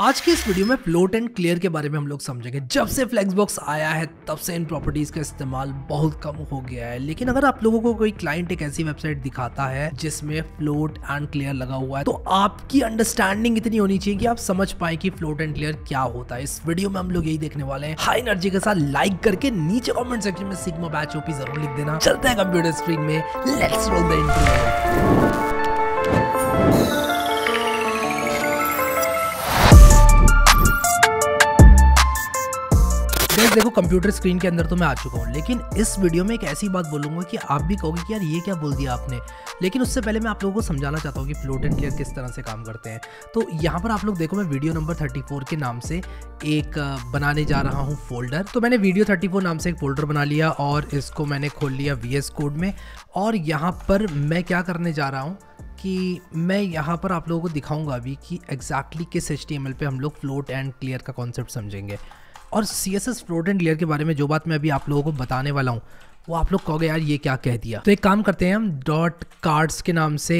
आज की इस वीडियो में फ्लोट एंड क्लियर के बारे में हम लोग समझेंगे जब से बॉक्स आया है तब से इन प्रॉपर्टीज का इस्तेमाल बहुत कम हो गया है लेकिन अगर आप लोगों को कोई क्लाइंट एक ऐसी वेबसाइट दिखाता है जिसमें फ्लोट एंड क्लियर लगा हुआ है तो आपकी अंडरस्टैंडिंग इतनी होनी चाहिए कि आप समझ पाए कि फ्लोट एंड क्लियर क्या होता है इस वीडियो में हम लोग यही देखने वाले हैं हाई एनर्जी के साथ लाइक करके नीचे कॉमेंट सेक्शन में सिग्मा बैच ओपी जरूर लिख देना चलते हैं कंप्यूटर स्क्रीन में let's roll the interview guys देखो कंप्यूटर स्क्रीन के अंदर तो मैं आ चुका हूँ लेकिन इस वीडियो में एक ऐसी बात बोलूंगा कि आप भी कहोगे कि यार ये क्या बोल दिया आपने लेकिन उससे पहले मैं आप लोगों को समझाना चाहता हूँ कि फ्लोट एंड क्लियर किस तरह से काम करते हैं तो यहाँ पर आप लोग देखो मैं वीडियो नंबर 34 के नाम से एक बनाने जा रहा हूँ फोल्डर तो मैंने वीडियो थर्टी नाम से एक फोल्डर बना लिया और इसको मैंने खोल लिया वी कोड में और यहाँ पर मैं क्या करने जा रहा हूँ कि मैं यहाँ पर आप लोगों को दिखाऊंगा अभी कि एग्जैक्टली exactly किस एच पे हम लोग फ्लोट एंड क्लियर का कॉन्सेप्ट समझेंगे और C S S floated layer के बारे में जो बात मैं अभी आप लोगों को बताने वाला हूँ वो आप लोग कहोगे यार ये क्या कह दिया तो एक काम करते हैं हम डॉट कार्ड्स के नाम से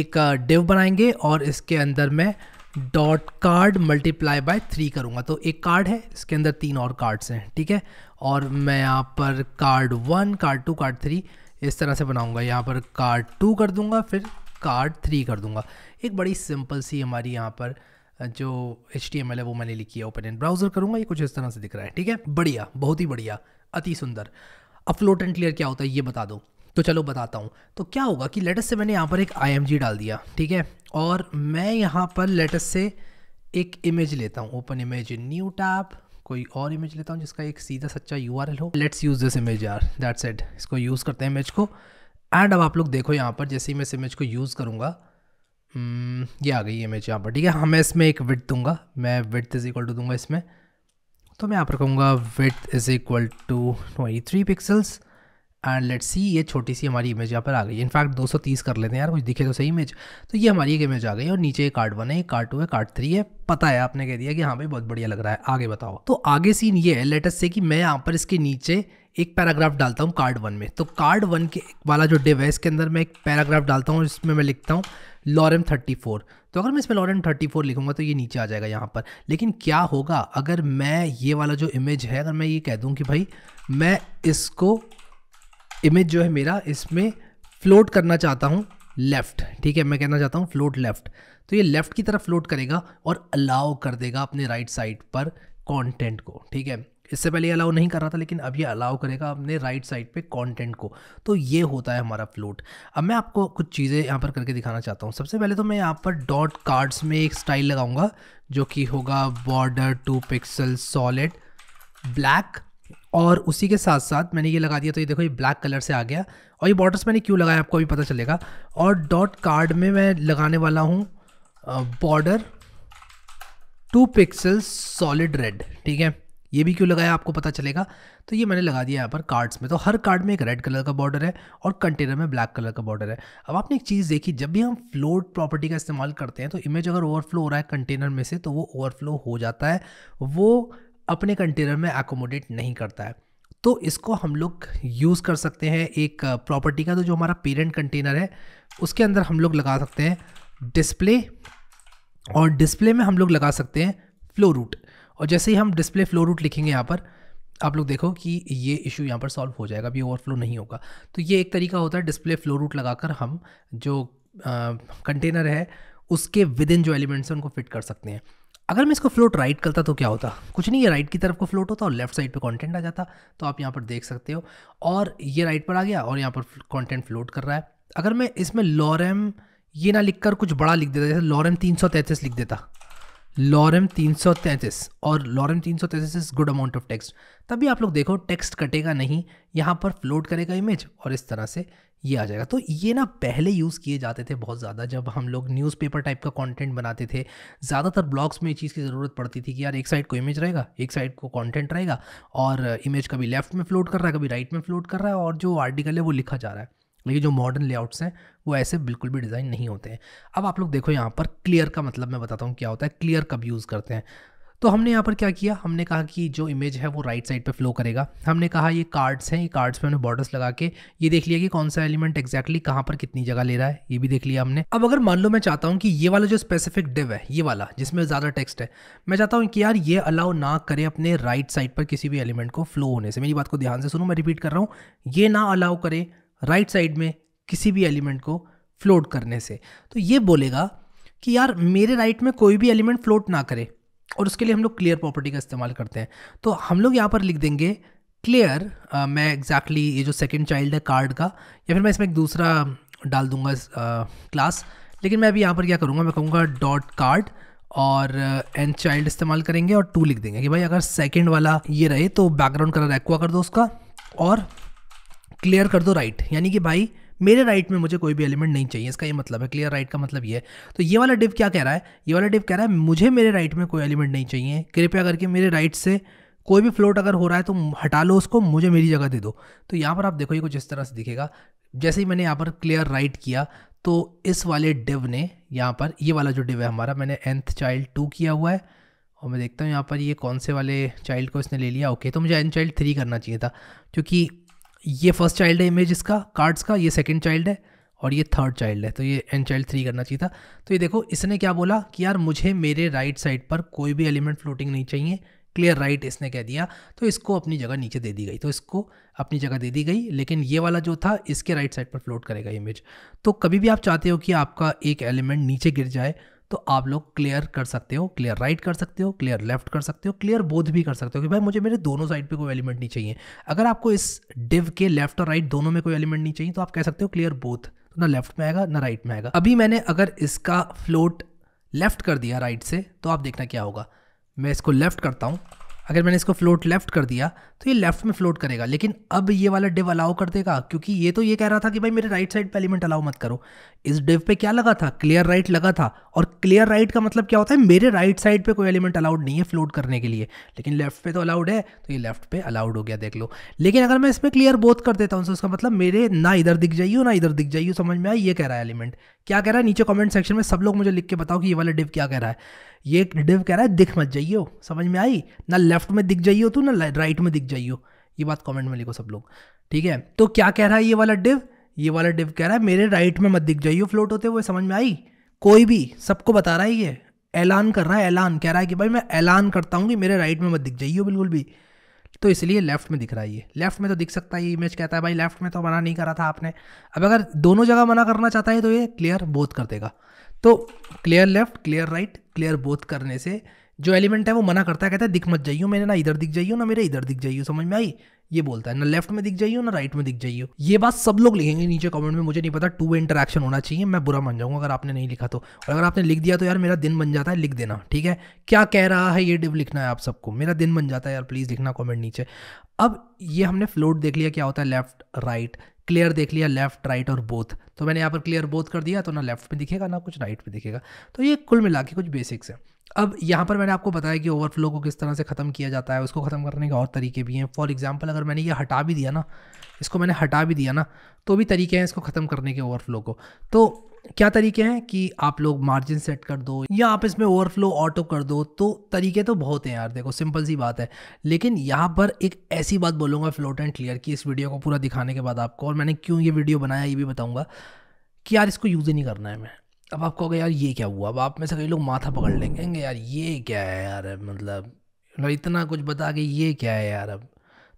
एक डिव बनाएंगे और इसके अंदर मैं dot card multiply by three करूँगा तो एक कार्ड है इसके अंदर तीन और कार्ड्स हैं ठीक है और मैं यहाँ पर card one card two card three इस तरह से बनाऊँगा यहाँ पर कार्ड टू कर दूँगा फिर कार्ड थ्री कर दूँगा एक बड़ी सिंपल सी हमारी यहाँ पर जो एच है वो मैंने लिखी है ओपन एंड ब्राउज़र करूँगा ये कुछ इस तरह से दिख रहा है ठीक है बढ़िया बहुत ही बढ़िया अति सुंदर अब फ्लोट एंड क्लियर क्या होता है ये बता दो तो चलो बताता हूँ तो क्या होगा कि लेटेस्ट से मैंने यहाँ पर एक आई डाल दिया ठीक है और मैं यहाँ पर लेटेस्ट से एक इमेज लेता हूँ ओपन इमेज न्यू टैप कोई और इमेज लेता हूँ जिसका एक सीधा सच्चा यू हो लेट्स यूज़ दिस इमेज यार दैट्स इट इसको यूज़ करते हैं इमेज को एंड अब आप लोग देखो यहाँ पर जैसे ही मैं इस इमेज को यूज़ करूँगा Hmm, ये आ गई इमेज यहाँ पर ठीक है हाँ मैं इसमें एक विथ दूंगा मैं विथ इज़ इक्वल टू दूंगा इसमें तो मैं यहाँ पर कहूँगा width is equal to twenty three pixels and let see ये छोटी सी हमारी इमेज यहाँ पर आ गई इनफैक्ट 230 कर लेते हैं यार कुछ दिखे तो सही इमेज तो ये हमारी एक इमेज आ गई और नीचे एक कार्ड वन है एक कार्ड टू है कार्ड थ्री है पता है आपने कह दिया कि हाँ भाई बहुत बढ़िया लग रहा है आगे बताओ तो आगे सीन ये है लेटेस्ट से कि मैं यहाँ पर इसके नीचे एक पैराग्राफ डालता हूँ कार्ड वन में तो कार्ड वन के वाला जो डिव है इसके अंदर मैं एक पैराग्राफ डालता हूँ जिसमें मैं लिखता हूँ लॉरम थर्टी फोर तो अगर मैं इसमें लॉरम थर्टी फोर लिखूंगा तो ये नीचे आ जाएगा यहाँ पर लेकिन क्या होगा अगर मैं ये वाला जो इमेज है अगर मैं ये कह दूँ कि भाई मैं इसको इमेज जो है मेरा इसमें फ्लोट करना चाहता हूँ लेफ़्ट ठीक है मैं कहना चाहता हूँ फ्लोट लेफ़्ट तो ये लेफ़्ट की तरफ फ्लोट करेगा और अलाउ कर देगा अपने राइट right साइड पर कंटेंट को ठीक है इससे पहले अलाउ नहीं कर रहा था लेकिन अब ये अलाउ करेगा अपने राइट साइड पे कंटेंट को तो ये होता है हमारा फ्लोट अब मैं आपको कुछ चीज़ें यहाँ पर करके दिखाना चाहता हूँ सबसे पहले तो मैं यहाँ पर डॉट कार्ड्स में एक स्टाइल लगाऊंगा जो कि होगा border two pixel solid black और उसी के साथ साथ मैंने ये लगा दिया तो ये देखो ये ब्लैक कलर से आ गया और ये बॉर्डर्स मैंने क्यों लगाया आपको अभी पता चलेगा और डॉट कार्ड में मैं लगाने वाला हूँ border two pixel solid red ठीक है ये भी क्यों लगाया आपको पता चलेगा तो ये मैंने लगा दिया यहाँ पर कार्ड्स में तो हर कार्ड में एक रेड कलर का बॉर्डर है और कंटेनर में ब्लैक कलर का बॉर्डर है अब आपने एक चीज़ देखी जब भी हम फ्लोट प्रॉपर्टी का इस्तेमाल करते हैं तो इमेज अगर ओवरफ्लो हो रहा है कंटेनर में से तो वो ओवरफ्लो हो जाता है वो अपने कंटेनर में एकोमोडेट नहीं करता है तो इसको हम लोग यूज़ कर सकते हैं एक प्रॉपर्टी का तो जो हमारा पेरेंट कंटेनर है उसके अंदर हम लोग लगा सकते हैं डिस्प्ले और डिस्प्ले में हम लोग लगा सकते हैं फ्लो रूट और जैसे ही हम डिस्प्ले फ्लो रूट लिखेंगे यहाँ पर आप लोग देखो कि ये इशू यहाँ पर सॉल्व हो जाएगा अभी ओवरफ्लो नहीं होगा तो ये एक तरीका होता है डिस्प्ले फ्लो रूट लगाकर हम जो कंटेनर है उसके विद इन जो एलिमेंट्स हैं उनको फिट कर सकते हैं अगर मैं इसको फ्लोट राइट करता तो क्या होता कुछ नहीं ये राइट की तरफ को फ्लोट होता और लेफ्ट साइड पे कंटेंट आ जाता तो आप यहाँ पर देख सकते हो और ये राइट पर आ गया और यहाँ पर कंटेंट फ्लोट कर रहा है अगर मैं इसमें लॉरेम ये ना लिखकर कुछ बड़ा लिख देता जैसे लॉरेम तीन लिख देता लॉरम 333 और lorem 333 is good amount of text तभी आप लोग देखो टेक्स्ट कटेगा नहीं यहाँ पर फ्लोट करेगा इमेज और इस तरह से ये आ जाएगा तो ये ना पहले यूज़ किए जाते थे बहुत ज़्यादा जब हम लोग न्यूज़पेपर टाइप का कंटेंट बनाते थे ज़्यादातर ब्लॉग्स में ये चीज़ की ज़रूरत पड़ती थी कि यार एक साइड को इमेज रहेगा एक साइड को कंटेंट रहेगा और इमेज कभी लेफ्ट में फ्लोट कर रहा है कभी राइट में फ्लोट कर रहा है और जो आर्टिकल है वो लिखा जा रहा है लेकिन जो मॉडर्न लेआउट्स हैं वो ऐसे बिल्कुल भी डिज़ाइन नहीं होते हैं अब आप लोग देखो यहाँ पर क्लियर का मतलब मैं बताता हूँ क्या होता है क्लियर कब यूज़ करते हैं तो हमने यहाँ पर क्या किया हमने कहा कि जो इमेज है वो राइट साइड पे फ्लो करेगा हमने कहा ये कार्ड्स हैं ये कार्ड्स पे हमने बॉर्डर्स लगा के ये देख लिया कि कौन सा एलिमेंट एक्जैक्टली कहाँ पर कितनी जगह ले रहा है ये भी देख लिया हमने अब अगर मान लो मैं चाहता हूँ कि ये वाला जो स्पेसिफिक डिव है ये वाला जिसमें ज़्यादा टेक्स्ट है मैं चाहता हूँ कि यार ये अलाउ ना करे अपने राइट साइड पर किसी भी एलिमेंट को फ्लो होने से मेरी बात को ध्यान से सुनो मैं रिपीट कर रहा हूँ ये ना अलाउ करे राइट right साइड में किसी भी एलिमेंट को फ्लोट करने से तो ये बोलेगा कि यार मेरे राइट right में कोई भी एलिमेंट फ्लोट ना करे और उसके लिए हम लोग क्लियर प्रॉपर्टी का इस्तेमाल करते हैं तो हम लोग यहाँ पर लिख देंगे क्लियर मैं एग्जैक्टली exactly ये जो सेकेंड चाइल्ड है कार्ड का या फिर मैं इसमें एक दूसरा डाल दूंगा क्लास लेकिन मैं अभी यहाँ पर क्या करूँगा मैं कहूँगा डॉट कार्ड और एन चाइल्ड इस्तेमाल करेंगे और टू लिख देंगे कि भाई अगर सेकेंड वाला ये रहे तो बैकग्राउंड कलर एक्वा कर दो उसका और क्लियर कर दो राइट यानी कि भाई मेरे राइट में मुझे कोई भी एलिमेंट नहीं चाहिए इसका ये मतलब है क्लियर राइट का मतलब ये है तो ये वाला डिव क्या कह रहा है ये वाला डिव कह रहा है मुझे मेरे राइट में कोई एलिमेंट नहीं चाहिए कृपया करके मेरे राइट से कोई भी फ्लोट अगर हो रहा है तो हटा लो उसको मुझे मेरी जगह दे दो तो यहाँ पर आप देखो ये कुछ इस तरह से दिखेगा जैसे ही मैंने यहाँ पर क्लियर राइट किया तो इस वाले डिव ने यहाँ पर ये वाला जो डिव है हमारा मैंने एंथ चाइल्ड टू किया हुआ है और मैं देखता हूँ यहाँ पर ये कौन से वाले चाइल्ड को इसने ले लिया ओके तो मुझे एंथ चाइल्ड थ्री करना चाहिए था क्योंकि ये फर्स्ट चाइल्ड है इमेज इसका कार्ड्स का ये सेकेंड चाइल्ड है और ये थर्ड चाइल्ड है तो ये एंड चाइल्ड थ्री करना चाहिए था तो ये देखो इसने क्या बोला कि यार मुझे मेरे राइट साइड पर कोई भी एलिमेंट फ्लोटिंग नहीं चाहिए क्लियर राइट इसने कह दिया तो इसको अपनी जगह नीचे दे दी गई तो इसको अपनी जगह दे दी गई लेकिन ये वाला जो था इसके राइट साइड पर फ्लोट करेगा इमेज तो कभी भी आप चाहते हो कि आपका एक एलिमेंट नीचे गिर जाए तो आप लोग क्लियर कर सकते हो क्लियर राइट कर सकते हो क्लियर लेफ्ट कर सकते हो क्लियर बोथ भी कर सकते हो कि भाई मुझे मेरे दोनों साइड पे कोई एलिमेंट नहीं चाहिए अगर आपको इस डिव के लेफ्ट और राइट दोनों में कोई एलिमेंट नहीं चाहिए तो आप कह सकते हो क्लियर बोथ तो ना लेफ्ट में आएगा ना राइट में आएगा अभी मैंने अगर इसका फ्लोट लेफ्ट कर दिया राइट से तो आप देखना क्या होगा मैं इसको लेफ्ट करता हूँ अगर मैंने इसको फ्लोट लेफ्ट कर दिया तो ये लेफ्ट में फ्लोट करेगा लेकिन अब ये वाला डिव अलाउ कर देगा क्योंकि ये तो ये कह रहा था कि भाई मेरे राइट साइड पे एलिमेंट अलाउ मत करो इस डिव पे क्या लगा था क्लियर राइट right लगा था और क्लियर राइट right का मतलब क्या होता है मेरे राइट right साइड पे कोई एलिमेंट अलाउड नहीं है फ्लोट करने के लिए लेकिन लेफ्ट पे तो अलाउड है तो ये लेफ्ट पे अलाउड हो गया देख लो लेकिन अगर मैं इसमें क्लियर बोथ कर देता हूँ तो उसका मतलब मेरे ना इधर दिख जाइए ना इधर दिख जाइए समझ में आई ये कह रहा है एलिमेंट क्या कह रहा है नीचे कॉमेंट सेक्शन में सब लोग मुझे लिख के बताओ कि ये वाला डिव क्या कह रहा है ये डिव कह रहा है दिख मत जाइयो समझ में आई ना लेफ्ट में दिख जाइए तू ना राइट में दिख जाइए ये बात कॉमेंट में लिखो सब लोग ठीक है तो क्या कह रहा है ये वाला डिव ये वाला डिव कह रहा है मेरे राइट में मत दिख जाइए फ्लोट होते हुए समझ में आई कोई भी सबको बता रहा है ये ऐलान कर रहा है ऐलान कह रहा है कि भाई मैं ऐलान करता हूँ कि मेरे राइट में मत दिख जाइए बिल्कुल भी तो इसलिए लेफ्ट में दिख रहा है ये लेफ्ट में तो दिख सकता है ये इमेज कहता है भाई लेफ्ट में तो मना नहीं करा था आपने अब अगर दोनों जगह मना करना चाहता है तो ये क्लियर बोथ कर देगा तो clear left clear right clear both करने से जो एलिमेंट है वो मना करता है कहता है दिख मत जाइयो मेरे ना इधर दिख जाइयो ना मेरे इधर दिख जाइयो समझ में आई ये बोलता है ना लेफ्ट में दिख जाइयो ना राइट में दिख जाइयो ये बात सब लोग लिखेंगे नीचे कमेंट में मुझे नहीं पता टू वे इंटरेक्शन होना चाहिए मैं बुरा मान जाऊंगा अगर आपने नहीं लिखा तो और अगर आपने लिख दिया तो यार मेरा दिन बन जाता है लिख देना ठीक है क्या कह रहा है ये डिप लिखना है आप सबको मेरा दिन बन जाता है यार प्लीज़ लिखना कॉमेंट नीचे अब ये हमने फ्लोट देख लिया क्या होता है लेफ्ट राइट क्लियर देख लिया लेफ्ट राइट और बोथ तो मैंने यहाँ पर क्लियर बोथ कर दिया तो ना लेफ्ट में दिखेगा ना कुछ राइट में दिखेगा तो ये कुल मिला के कुछ बेसिक्स है अब यहाँ पर मैंने आपको बताया कि ओवरफ्लो को किस तरह से ख़त्म किया जाता है उसको ख़त्म करने के और तरीके भी हैं फॉर एग्ज़ाम्पल अगर मैंने ये हटा भी दिया ना इसको मैंने हटा भी दिया ना तो भी तरीके हैं इसको ख़त्म करने के ओवरफ्लो को तो क्या तरीके हैं कि आप लोग मार्जिन सेट कर दो या आप इसमें ओवरफ्लो ऑटो कर दो तो तरीके तो बहुत हैं यार देखो सिंपल सी बात है लेकिन यहाँ पर एक ऐसी बात बोलूँगा फ्लोट एंड क्लियर कि इस वीडियो को पूरा दिखाने के बाद आपको और मैंने क्यों ये वीडियो बनाया ये भी बताऊँगा कि यार इसको यूज़ ही नहीं करना है मैं अब आप कहोगे यार ये क्या हुआ अब आप में से कई लोग माथा पकड़ लेंगे कहेंगे यार ये क्या है यार मतलब, मतलब इतना कुछ बता के ये क्या है यार अब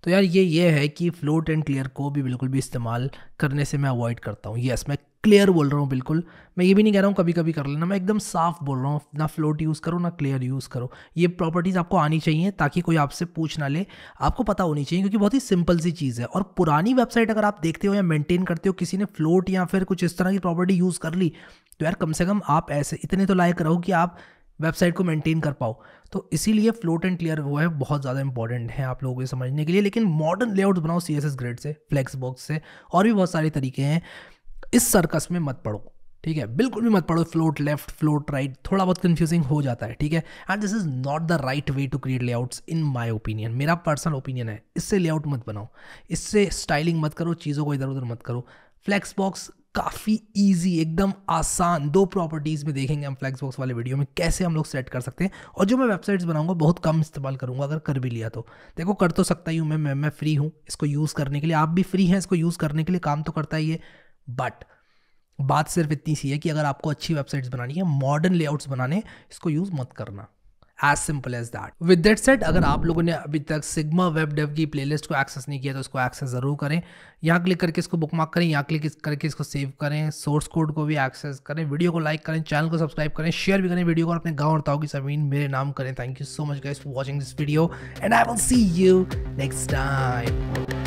तो यार ये ये है कि फ्लोट एंड क्लियर को भी बिल्कुल भी इस्तेमाल करने से मैं अवॉइड करता हूँ यस मैं क्लियर बोल रहा हूँ बिल्कुल मैं ये भी नहीं कह रहा हूँ कभी कभी कर लेना मैं एकदम साफ बोल रहा हूँ ना फ्लोट यूज़ करो ना क्लियर यूज़ करो ये प्रॉपर्टीज़ आपको आनी चाहिए ताकि कोई आपसे पूछ ना ले आपको पता होनी चाहिए क्योंकि बहुत ही सिंपल सी चीज़ है और पुरानी वेबसाइट अगर आप देखते हो या मेनटेन करते हो किसी ने फ्लोट या फिर कुछ इस तरह की प्रॉपर्टी यूज़ कर ली तो यार कम से कम आप ऐसे इतने तो लायक रहो कि आप वेबसाइट को मेंटेन कर पाओ तो इसीलिए फ्लोट एंड क्लियर वो है बहुत ज़्यादा इंपॉर्टेंट है आप लोगों को समझने के लिए लेकिन मॉडर्न लेआउट्स बनाओ सी एस एस ग्रेड से फ्लैक्स बॉक्स से और भी बहुत सारे तरीके हैं इस सर्कस में मत पढ़ो ठीक है बिल्कुल भी मत पढ़ो फ्लोट लेफ्ट फ्लोट राइट थोड़ा बहुत कंफ्यूजिंग हो जाता है ठीक है and this is not the right way to create layouts in my opinion मेरा पर्सनल ओपिनियन है इससे लेआउट मत बनाओ इससे स्टाइलिंग मत करो चीज़ों को इधर उधर मत करो फ्लैक्स बॉक्स काफ़ी ईजी एकदम आसान दो प्रॉपर्टीज़ में देखेंगे हम फ्लैक्स बॉक्स वाले वीडियो में कैसे हम लोग सेट कर सकते हैं और जो मैं वेबसाइट्स बनाऊंगा बहुत कम इस्तेमाल करूंगा अगर कर भी लिया तो देखो कर तो सकता ही हूँ मैं मैं, मैं फ्री हूँ इसको यूज़ करने के लिए आप भी फ्री हैं इसको यूज़ करने के लिए काम तो करता ही है बट बात सिर्फ इतनी सी है कि अगर आपको अच्छी वेबसाइट्स बनानी है मॉडर्न लेआउट्स बनाने इसको यूज़ मत करना as simple as that with that set अगर आप लोगों ने अभी तक सिग्मा वेब डेव की प्लेलिस्ट को एक्सेस नहीं किया तो इसको एक्सेस ज़रूर करें यहाँ क्लिक करके इसको बुक मार्क करें यहाँ क्लिक करके इसको सेव करें सोर्स कोड को भी एक्सेस करें वीडियो को लाइक करें चैनल को सब्सक्राइब करें शेयर भी करें वीडियो को अपने गाँव और ताओ की जमीन मेरे नाम करें thank you so much guys for watching this video and I will see you next time